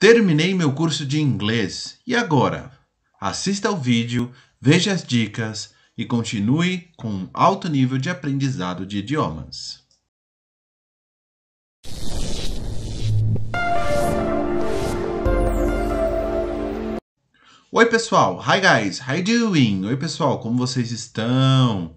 Terminei meu curso de inglês e agora? Assista ao vídeo, veja as dicas e continue com um alto nível de aprendizado de idiomas. Oi pessoal, hi guys, how you doing? Oi pessoal, como vocês estão?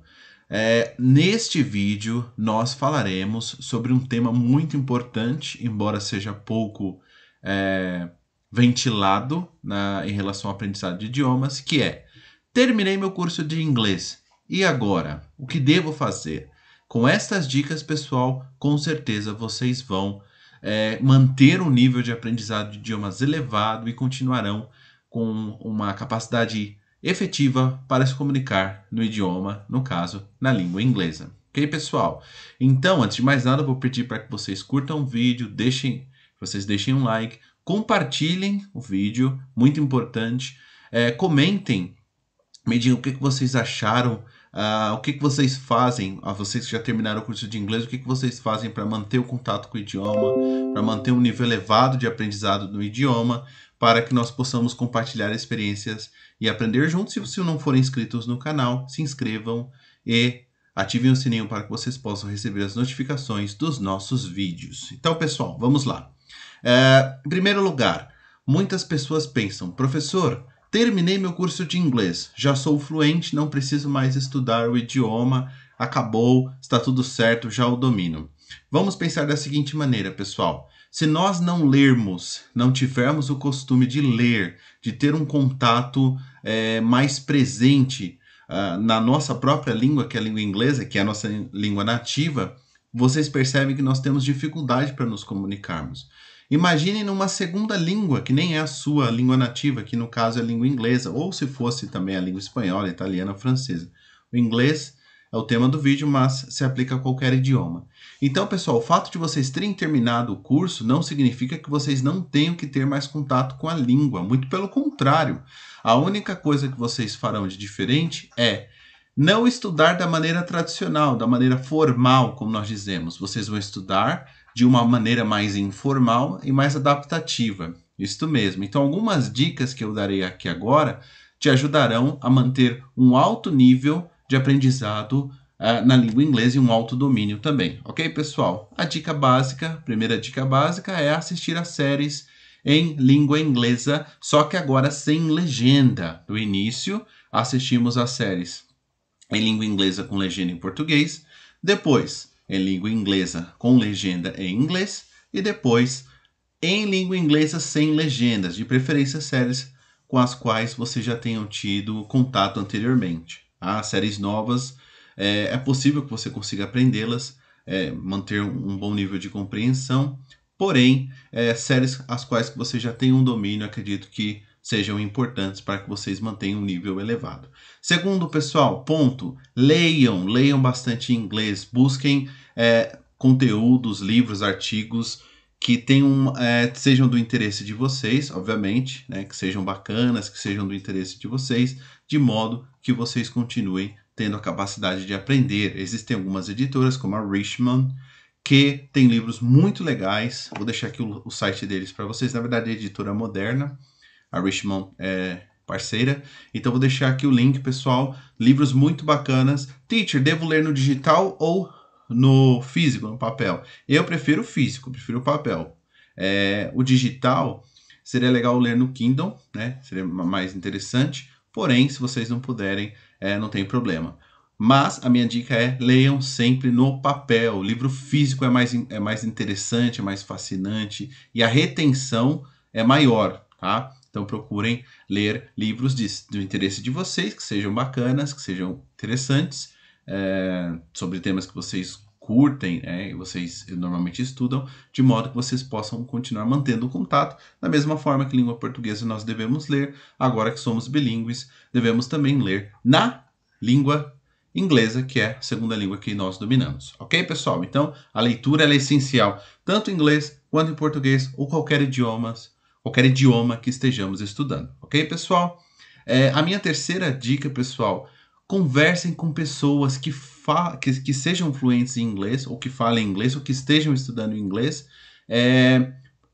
É, neste vídeo nós falaremos sobre um tema muito importante, embora seja pouco é, ventilado na, né, em relação ao aprendizado de idiomas, que é terminei meu curso de inglês. E agora? O que devo fazer? Com estas dicas, pessoal, com certeza vocês vão é, manter um nível de aprendizado de idiomas elevado e continuarão com uma capacidade efetiva para se comunicar no idioma, no caso, na língua inglesa. Ok, pessoal? Então, antes de mais nada, vou pedir para que vocês curtam o vídeo, deixem vocês deixem um like, compartilhem o vídeo, muito importante. É, comentem, me digam o que, que vocês acharam, uh, o que, que vocês fazem, a ah, vocês que já terminaram o curso de inglês, o que, que vocês fazem para manter o contato com o idioma, para manter um nível elevado de aprendizado no idioma, para que nós possamos compartilhar experiências e aprender juntos. Se, se não forem inscritos no canal, se inscrevam e ativem o sininho para que vocês possam receber as notificações dos nossos vídeos. Então, pessoal, vamos lá. É, em primeiro lugar, muitas pessoas pensam, professor, terminei meu curso de inglês, já sou fluente, não preciso mais estudar o idioma, acabou, está tudo certo, já o domino. Vamos pensar da seguinte maneira, pessoal. Se nós não lermos, não tivermos o costume de ler, de ter um contato é, mais presente uh, na nossa própria língua, que é a língua inglesa, que é a nossa língua nativa, vocês percebem que nós temos dificuldade para nos comunicarmos. Imaginem numa segunda língua, que nem é a sua a língua nativa, que no caso é a língua inglesa, ou se fosse também a língua espanhola, italiana, francesa. O inglês é o tema do vídeo, mas se aplica a qualquer idioma. Então, pessoal, o fato de vocês terem terminado o curso não significa que vocês não tenham que ter mais contato com a língua. Muito pelo contrário. A única coisa que vocês farão de diferente é não estudar da maneira tradicional, da maneira formal, como nós dizemos. Vocês vão estudar de uma maneira mais informal e mais adaptativa. Isto mesmo. Então, algumas dicas que eu darei aqui agora te ajudarão a manter um alto nível de aprendizado uh, na língua inglesa e um alto domínio também. Ok, pessoal? A dica básica, a primeira dica básica é assistir a séries em língua inglesa, só que agora sem legenda. No início, assistimos às séries em língua inglesa com legenda em português, depois em língua inglesa com legenda em inglês e depois em língua inglesa sem legendas, de preferência séries com as quais você já tenha tido contato anteriormente. As tá? Séries novas, é, é possível que você consiga aprendê-las, é, manter um bom nível de compreensão, porém, é, séries as quais você já tem um domínio, acredito que sejam importantes para que vocês mantenham um nível elevado. Segundo, pessoal, ponto: leiam, leiam bastante inglês, busquem é, conteúdos, livros, artigos que tenham, é, sejam do interesse de vocês, obviamente, né, que sejam bacanas, que sejam do interesse de vocês, de modo que vocês continuem tendo a capacidade de aprender. Existem algumas editoras, como a Richmond, que tem livros muito legais. Vou deixar aqui o, o site deles para vocês. Na verdade, é editora moderna a Richmond é parceira. Então vou deixar aqui o link, pessoal. Livros muito bacanas. Teacher, devo ler no digital ou no físico, no papel? Eu prefiro o físico, prefiro o papel. É, o digital seria legal ler no Kindle, né? Seria mais interessante. Porém, se vocês não puderem, é, não tem problema. Mas a minha dica é leiam sempre no papel. O livro físico é mais, é mais interessante, é mais fascinante e a retenção é maior, tá? Então procurem ler livros de, do interesse de vocês, que sejam bacanas, que sejam interessantes, é, sobre temas que vocês curtem, né, vocês normalmente estudam, de modo que vocês possam continuar mantendo o contato, da mesma forma que língua portuguesa nós devemos ler, agora que somos bilíngues, devemos também ler na língua inglesa, que é a segunda língua que nós dominamos. Ok, pessoal? Então, a leitura é essencial, tanto em inglês quanto em português ou qualquer idioma qualquer idioma que estejamos estudando. Ok, pessoal? É, a minha terceira dica, pessoal, conversem com pessoas que, que, que, sejam fluentes em inglês, ou que falem inglês, ou que estejam estudando inglês. É,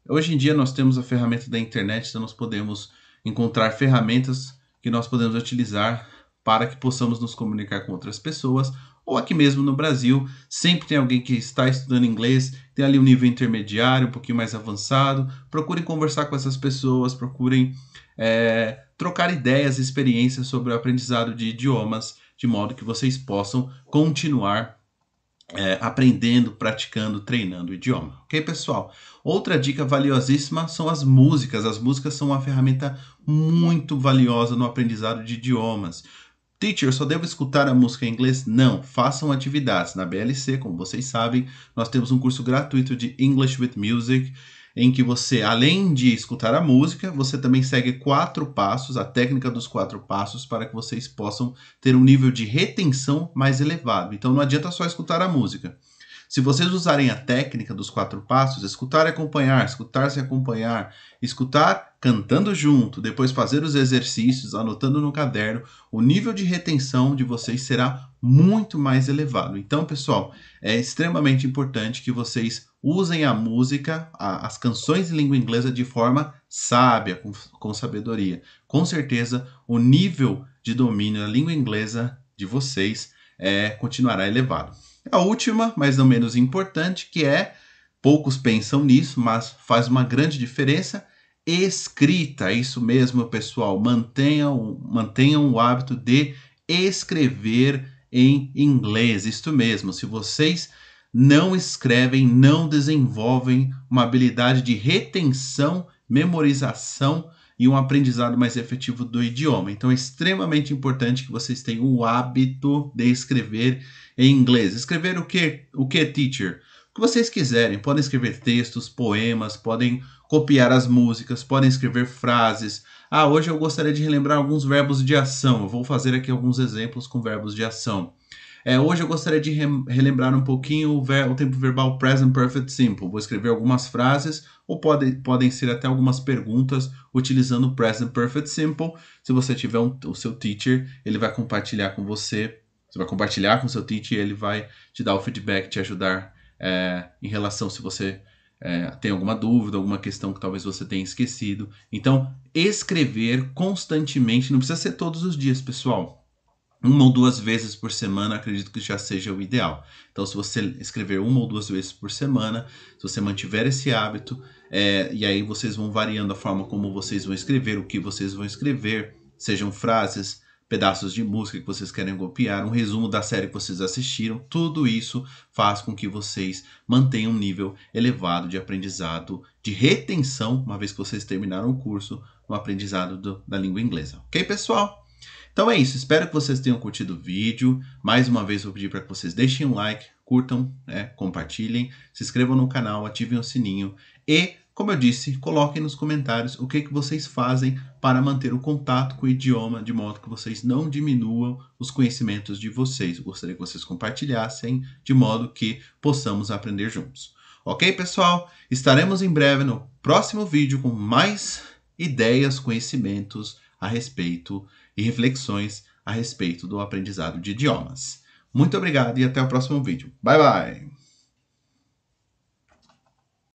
hoje em dia nós temos a ferramenta da internet, então nós podemos encontrar ferramentas que nós podemos utilizar para que possamos nos comunicar com outras pessoas ou aqui mesmo no Brasil, sempre tem alguém que está estudando inglês, tem ali um nível intermediário, um pouquinho mais avançado. Procurem conversar com essas pessoas, procurem é, trocar ideias e experiências sobre o aprendizado de idiomas, de modo que vocês possam continuar é, aprendendo, praticando, treinando o idioma. Ok, pessoal? Outra dica valiosíssima são as músicas. As músicas são uma ferramenta muito valiosa no aprendizado de idiomas. Teacher, só devo escutar a música em inglês? Não, façam atividades. Na BLC, como vocês sabem, nós temos um curso gratuito de English with Music, em que você, além de escutar a música, você também segue quatro passos, a técnica dos quatro passos, para que vocês possam ter um nível de retenção mais elevado. Então não adianta só escutar a música. Se vocês usarem a técnica dos quatro passos, escutar e acompanhar, escutar se acompanhar, escutar cantando junto, depois fazer os exercícios, anotando no caderno, o nível de retenção de vocês será muito mais elevado. Então, pessoal, é extremamente importante que vocês usem a música, a, as canções em língua inglesa de forma sábia, com, com sabedoria. Com certeza, o nível de domínio da língua inglesa de vocês é, continuará elevado. É a última, mas não menos importante, que é poucos pensam nisso, mas faz uma grande diferença, escrita. É isso mesmo, pessoal. Mantenham, mantenham o hábito de escrever em inglês. Isto mesmo. Se vocês não escrevem, não desenvolvem uma habilidade de retenção, memorização e um aprendizado mais efetivo do idioma. Então é extremamente importante que vocês tenham o hábito de escrever em inglês. Escrever o que, o que teacher? O que vocês quiserem. Podem escrever textos, poemas, podem copiar as músicas, podem escrever frases. Ah, hoje eu gostaria de relembrar alguns verbos de ação. Eu vou fazer aqui alguns exemplos com verbos de ação. É, hoje eu gostaria de re relembrar um pouquinho o, o tempo verbal present perfect simple. Vou escrever algumas frases ou pode, podem ser até algumas perguntas utilizando o Present Perfect Simple. Se você tiver um, o seu teacher, ele vai compartilhar com você, você vai compartilhar com o seu teacher e ele vai te dar o feedback, te ajudar é, em relação se você é, tem alguma dúvida, alguma questão que talvez você tenha esquecido. Então, escrever constantemente, não precisa ser todos os dias, pessoal. Uma ou duas vezes por semana, acredito que já seja o ideal. Então, se você escrever uma ou duas vezes por semana, se você mantiver esse hábito, é, e aí vocês vão variando a forma como vocês vão escrever, o que vocês vão escrever, sejam frases, pedaços de música que vocês querem copiar, um resumo da série que vocês assistiram, tudo isso faz com que vocês mantenham um nível elevado de aprendizado, de retenção, uma vez que vocês terminaram o curso, no aprendizado do, da língua inglesa. Ok, pessoal? Então é isso, espero que vocês tenham curtido o vídeo. Mais uma vez vou pedir para que vocês deixem um like, curtam, né, compartilhem, se inscrevam no canal, ativem o sininho e, como eu disse, coloquem nos comentários o que, que vocês fazem para manter o contato com o idioma de modo que vocês não diminuam os conhecimentos de vocês. Eu gostaria que vocês compartilhassem de modo que possamos aprender juntos. Ok, pessoal? Estaremos em breve no próximo vídeo com mais ideias, conhecimentos a respeito e reflexões a respeito do aprendizado de idiomas. Muito obrigado e até o próximo vídeo. Bye bye!